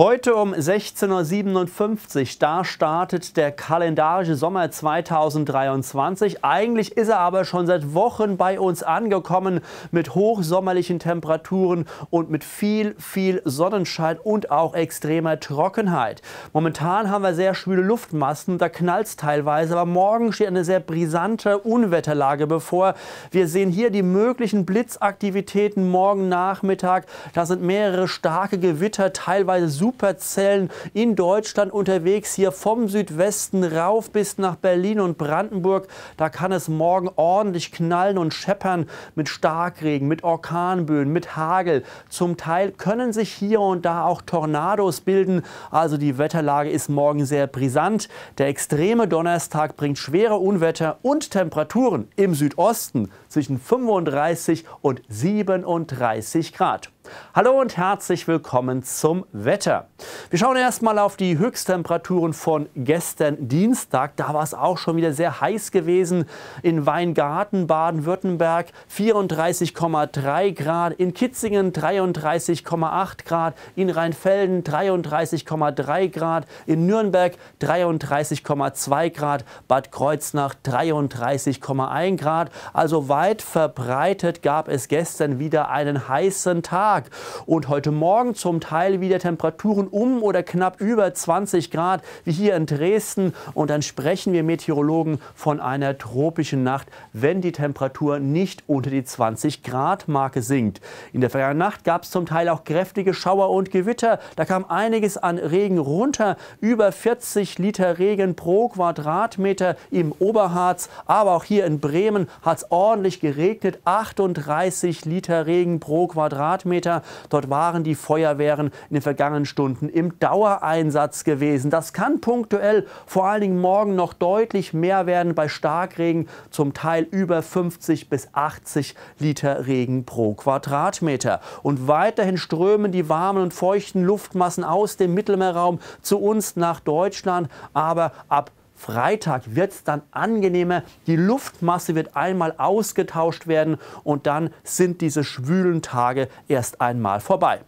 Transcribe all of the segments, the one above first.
Heute um 16.57 Uhr, da startet der kalendarische Sommer 2023. Eigentlich ist er aber schon seit Wochen bei uns angekommen mit hochsommerlichen Temperaturen und mit viel, viel Sonnenschein und auch extremer Trockenheit. Momentan haben wir sehr schwüle Luftmassen, da knallt es teilweise, aber morgen steht eine sehr brisante Unwetterlage bevor. Wir sehen hier die möglichen Blitzaktivitäten morgen Nachmittag. Da sind mehrere starke Gewitter, teilweise super Superzellen in Deutschland unterwegs, hier vom Südwesten rauf bis nach Berlin und Brandenburg. Da kann es morgen ordentlich knallen und scheppern mit Starkregen, mit Orkanböen, mit Hagel. Zum Teil können sich hier und da auch Tornados bilden. Also die Wetterlage ist morgen sehr brisant. Der extreme Donnerstag bringt schwere Unwetter und Temperaturen im Südosten zwischen 35 und 37 Grad. Hallo und herzlich willkommen zum Wetter. Wir schauen erstmal auf die Höchsttemperaturen von gestern Dienstag. Da war es auch schon wieder sehr heiß gewesen. In Weingarten, Baden-Württemberg 34,3 Grad, in Kitzingen 33,8 Grad, in Rheinfelden 33,3 Grad, in Nürnberg 33,2 Grad, Bad Kreuznach 33,1 Grad. Also weit verbreitet gab es gestern wieder einen heißen Tag. Tag. Und heute Morgen zum Teil wieder Temperaturen um oder knapp über 20 Grad, wie hier in Dresden. Und dann sprechen wir Meteorologen von einer tropischen Nacht, wenn die Temperatur nicht unter die 20 Grad Marke sinkt. In der vergangenen Nacht gab es zum Teil auch kräftige Schauer und Gewitter. Da kam einiges an Regen runter. Über 40 Liter Regen pro Quadratmeter im Oberharz. Aber auch hier in Bremen hat es ordentlich geregnet. 38 Liter Regen pro Quadratmeter. Kilometer. Dort waren die Feuerwehren in den vergangenen Stunden im Dauereinsatz gewesen. Das kann punktuell vor allen Dingen morgen noch deutlich mehr werden bei Starkregen, zum Teil über 50 bis 80 Liter Regen pro Quadratmeter. Und weiterhin strömen die warmen und feuchten Luftmassen aus dem Mittelmeerraum zu uns nach Deutschland, aber ab Freitag wird es dann angenehmer. Die Luftmasse wird einmal ausgetauscht werden und dann sind diese schwülen Tage erst einmal vorbei.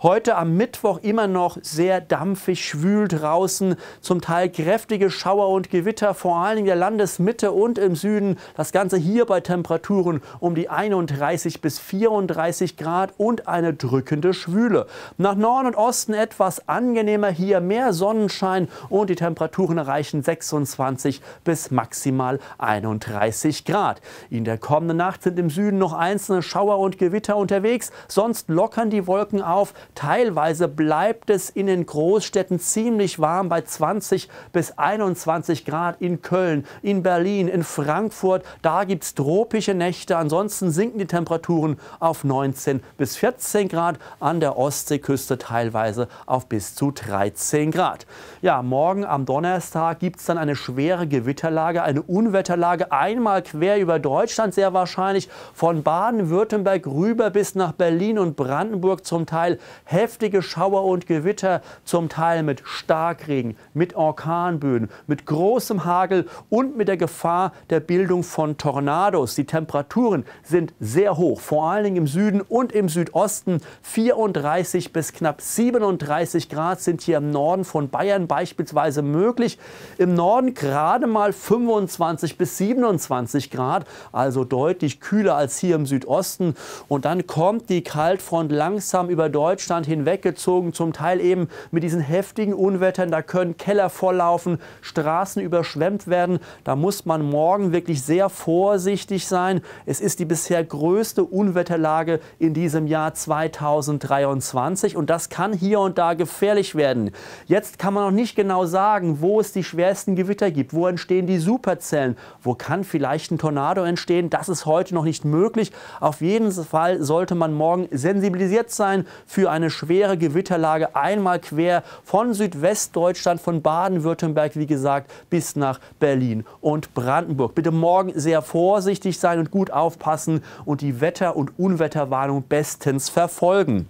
Heute am Mittwoch immer noch sehr dampfig, schwül draußen, zum Teil kräftige Schauer und Gewitter, vor allem in der Landesmitte und im Süden. Das Ganze hier bei Temperaturen um die 31 bis 34 Grad und eine drückende Schwüle. Nach Norden und Osten etwas angenehmer, hier mehr Sonnenschein und die Temperaturen erreichen 26 28 bis maximal 31 Grad. In der kommenden Nacht sind im Süden noch einzelne Schauer und Gewitter unterwegs, sonst lockern die Wolken auf. Teilweise bleibt es in den Großstädten ziemlich warm bei 20 bis 21 Grad in Köln, in Berlin, in Frankfurt. Da gibt es tropische Nächte. Ansonsten sinken die Temperaturen auf 19 bis 14 Grad, an der Ostseeküste teilweise auf bis zu 13 Grad. Ja, morgen am Donnerstag gibt es dann eine eine schwere Gewitterlage, eine Unwetterlage einmal quer über Deutschland sehr wahrscheinlich, von Baden-Württemberg rüber bis nach Berlin und Brandenburg zum Teil heftige Schauer und Gewitter, zum Teil mit Starkregen, mit Orkanböen, mit großem Hagel und mit der Gefahr der Bildung von Tornados. Die Temperaturen sind sehr hoch, vor allen Dingen im Süden und im Südosten 34 bis knapp 37 Grad sind hier im Norden von Bayern beispielsweise möglich. Im Norden Norden gerade mal 25 bis 27 Grad, also deutlich kühler als hier im Südosten. Und dann kommt die Kaltfront langsam über Deutschland hinweggezogen, zum Teil eben mit diesen heftigen Unwettern. Da können Keller volllaufen, Straßen überschwemmt werden. Da muss man morgen wirklich sehr vorsichtig sein. Es ist die bisher größte Unwetterlage in diesem Jahr 2023 und das kann hier und da gefährlich werden. Jetzt kann man noch nicht genau sagen, wo es die schwersten Gewitter Gewitter gibt, wo entstehen die Superzellen, wo kann vielleicht ein Tornado entstehen. Das ist heute noch nicht möglich. Auf jeden Fall sollte man morgen sensibilisiert sein für eine schwere Gewitterlage einmal quer von Südwestdeutschland, von Baden-Württemberg, wie gesagt, bis nach Berlin und Brandenburg. Bitte morgen sehr vorsichtig sein und gut aufpassen und die Wetter- und Unwetterwarnung bestens verfolgen.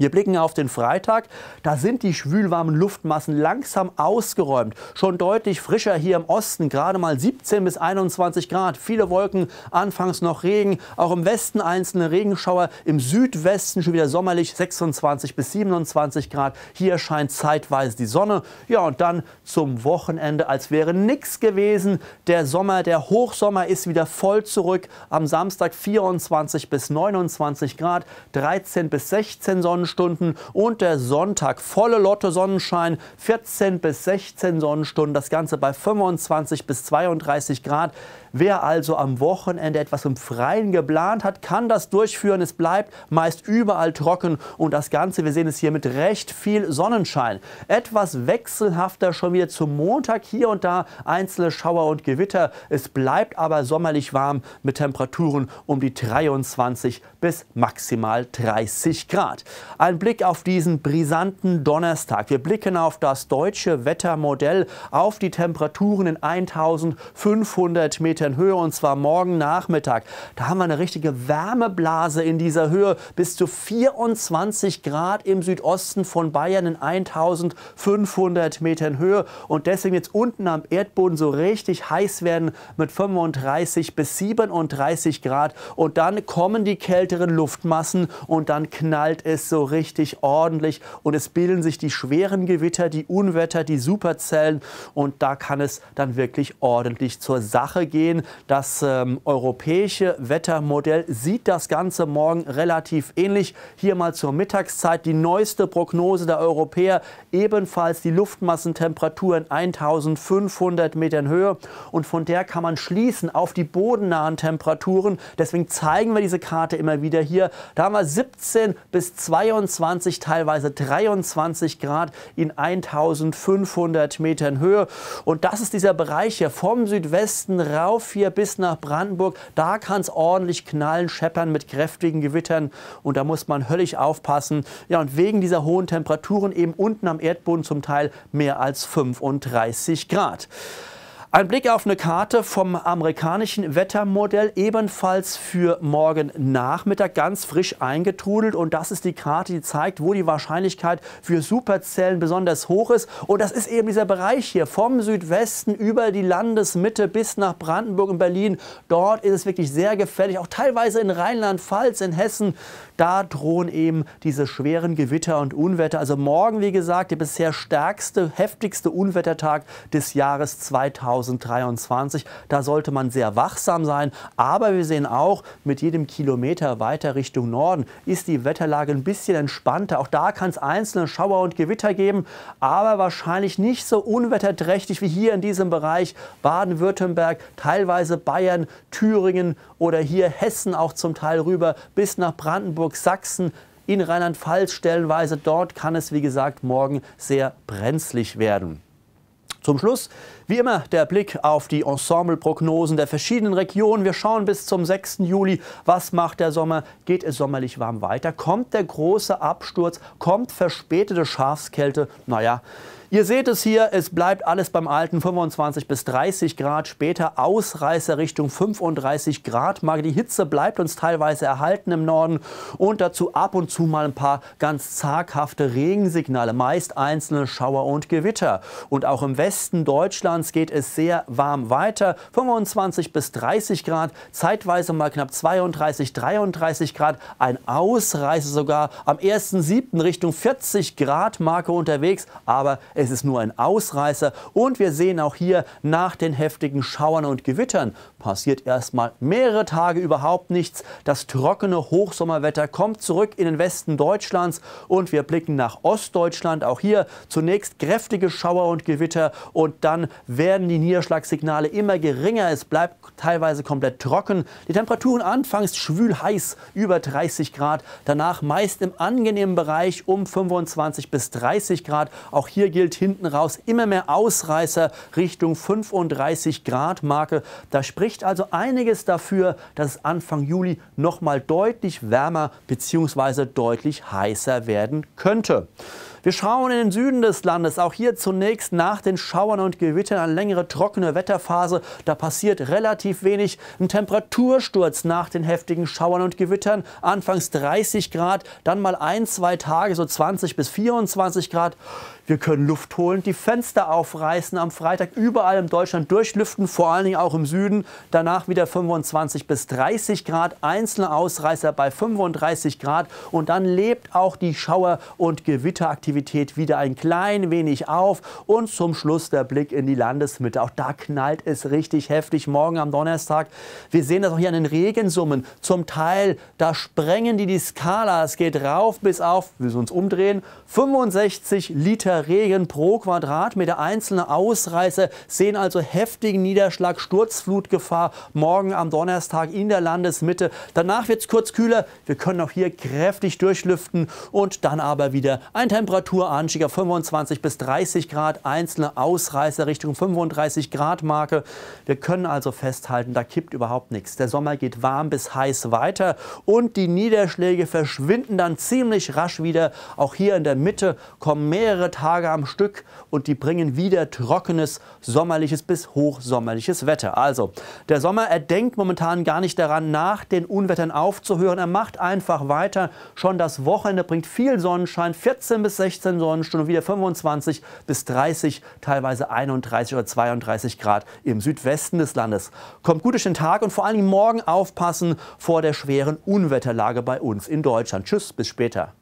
Wir blicken auf den Freitag. Da sind die schwülwarmen Luftmassen langsam ausgeräumt. Schon deutlich frischer hier im Osten, gerade mal 17 bis 21 Grad. Viele Wolken, anfangs noch Regen. Auch im Westen einzelne Regenschauer. Im Südwesten schon wieder sommerlich 26 bis 27 Grad. Hier scheint zeitweise die Sonne. Ja, und dann zum Wochenende, als wäre nichts gewesen. Der Sommer, der Hochsommer ist wieder voll zurück. Am Samstag 24 bis 29 Grad, 13 bis 16 Sonnen. Sonnenstunden und der Sonntag volle Lotte Sonnenschein, 14 bis 16 Sonnenstunden, das Ganze bei 25 bis 32 Grad. Wer also am Wochenende etwas im Freien geplant hat, kann das durchführen. Es bleibt meist überall trocken und das Ganze, wir sehen es hier mit recht viel Sonnenschein. Etwas wechselhafter schon wieder zum Montag hier und da einzelne Schauer und Gewitter. Es bleibt aber sommerlich warm mit Temperaturen um die 23 bis maximal 30 Grad. Ein Blick auf diesen brisanten Donnerstag. Wir blicken auf das deutsche Wettermodell, auf die Temperaturen in 1500 Metern Höhe und zwar morgen Nachmittag. Da haben wir eine richtige Wärmeblase in dieser Höhe. Bis zu 24 Grad im Südosten von Bayern in 1500 Metern Höhe. Und deswegen jetzt unten am Erdboden so richtig heiß werden mit 35 bis 37 Grad. Und dann kommen die kälteren Luftmassen und dann knallt es so richtig ordentlich und es bilden sich die schweren Gewitter, die Unwetter, die Superzellen und da kann es dann wirklich ordentlich zur Sache gehen. Das ähm, europäische Wettermodell sieht das Ganze morgen relativ ähnlich. Hier mal zur Mittagszeit die neueste Prognose der Europäer, ebenfalls die Luftmassentemperatur in 1500 Metern Höhe und von der kann man schließen auf die bodennahen Temperaturen. Deswegen zeigen wir diese Karte immer wieder hier. Da haben wir 17 bis 22 22, teilweise 23 Grad in 1500 Metern Höhe. Und das ist dieser Bereich hier vom Südwesten rauf hier bis nach Brandenburg. Da kann es ordentlich knallen, scheppern mit kräftigen Gewittern. Und da muss man höllisch aufpassen. Ja, und wegen dieser hohen Temperaturen eben unten am Erdboden zum Teil mehr als 35 Grad. Ein Blick auf eine Karte vom amerikanischen Wettermodell, ebenfalls für morgen Nachmittag ganz frisch eingetrudelt. Und das ist die Karte, die zeigt, wo die Wahrscheinlichkeit für Superzellen besonders hoch ist. Und das ist eben dieser Bereich hier vom Südwesten über die Landesmitte bis nach Brandenburg und Berlin. Dort ist es wirklich sehr gefährlich, auch teilweise in Rheinland-Pfalz, in Hessen. Da drohen eben diese schweren Gewitter und Unwetter. Also morgen, wie gesagt, der bisher stärkste, heftigste Unwettertag des Jahres 2000. 2023. Da sollte man sehr wachsam sein. Aber wir sehen auch, mit jedem Kilometer weiter Richtung Norden ist die Wetterlage ein bisschen entspannter. Auch da kann es einzelne Schauer und Gewitter geben, aber wahrscheinlich nicht so unwetterträchtig wie hier in diesem Bereich Baden-Württemberg, teilweise Bayern, Thüringen oder hier Hessen auch zum Teil rüber bis nach Brandenburg, Sachsen, in Rheinland-Pfalz stellenweise. Dort kann es, wie gesagt, morgen sehr brenzlig werden. Zum Schluss, wie immer, der Blick auf die Ensembleprognosen der verschiedenen Regionen. Wir schauen bis zum 6. Juli, was macht der Sommer? Geht es sommerlich warm weiter? Kommt der große Absturz? Kommt verspätete Schafskälte? Naja, Ihr seht es hier, es bleibt alles beim Alten, 25 bis 30 Grad, später Ausreißer Richtung 35 Grad. Marke die Hitze bleibt uns teilweise erhalten im Norden und dazu ab und zu mal ein paar ganz zaghafte Regensignale, meist einzelne Schauer und Gewitter. Und auch im Westen Deutschlands geht es sehr warm weiter, 25 bis 30 Grad, zeitweise mal knapp 32, 33 Grad, ein Ausreißer sogar am 1.7. Richtung 40 Grad Marke unterwegs, aber es ist nur ein Ausreißer und wir sehen auch hier nach den heftigen Schauern und Gewittern passiert erstmal mehrere Tage überhaupt nichts. Das trockene Hochsommerwetter kommt zurück in den Westen Deutschlands und wir blicken nach Ostdeutschland. Auch hier zunächst kräftige Schauer und Gewitter und dann werden die Niederschlagssignale immer geringer. Es bleibt teilweise komplett trocken. Die Temperaturen anfangs schwül heiß, über 30 Grad, danach meist im angenehmen Bereich um 25 bis 30 Grad. Auch hier gilt entwickelt hinten raus immer mehr Ausreißer Richtung 35 Grad Marke. Da spricht also einiges dafür, dass es Anfang Juli noch mal deutlich wärmer bzw. deutlich heißer werden könnte. Wir schauen in den Süden des Landes, auch hier zunächst nach den Schauern und Gewittern eine längere trockene Wetterphase. Da passiert relativ wenig. Ein Temperatursturz nach den heftigen Schauern und Gewittern. Anfangs 30 Grad, dann mal ein, zwei Tage so 20 bis 24 Grad. Wir können Luft holen, die Fenster aufreißen, am Freitag überall in Deutschland durchlüften, vor allen Dingen auch im Süden. Danach wieder 25 bis 30 Grad, einzelne Ausreißer bei 35 Grad. Und dann lebt auch die Schauer- und Gewitteraktivität Aktivität wieder ein klein wenig auf und zum Schluss der Blick in die Landesmitte. Auch da knallt es richtig heftig morgen am Donnerstag. Wir sehen das auch hier an den Regensummen. Zum Teil, da sprengen die die Skala. Es geht rauf bis auf, wir uns umdrehen, 65 Liter Regen pro Quadratmeter. Einzelne Ausreißer sehen also heftigen Niederschlag, Sturzflutgefahr morgen am Donnerstag in der Landesmitte. Danach wird es kurz kühler. Wir können auch hier kräftig durchlüften und dann aber wieder ein Temperatur Temperaturanstieg auf 25 bis 30 Grad, einzelne Ausreißer Richtung 35 Grad Marke. Wir können also festhalten, da kippt überhaupt nichts. Der Sommer geht warm bis heiß weiter und die Niederschläge verschwinden dann ziemlich rasch wieder. Auch hier in der Mitte kommen mehrere Tage am Stück und die bringen wieder trockenes, sommerliches bis hochsommerliches Wetter. Also, der Sommer, er denkt momentan gar nicht daran, nach den Unwettern aufzuhören. Er macht einfach weiter. Schon das Wochenende bringt viel Sonnenschein, 14 bis 16 16 Sonnenstunden, wieder 25 bis 30, teilweise 31 oder 32 Grad im Südwesten des Landes. Kommt gut durch den Tag und vor allen Dingen morgen aufpassen vor der schweren Unwetterlage bei uns in Deutschland. Tschüss, bis später.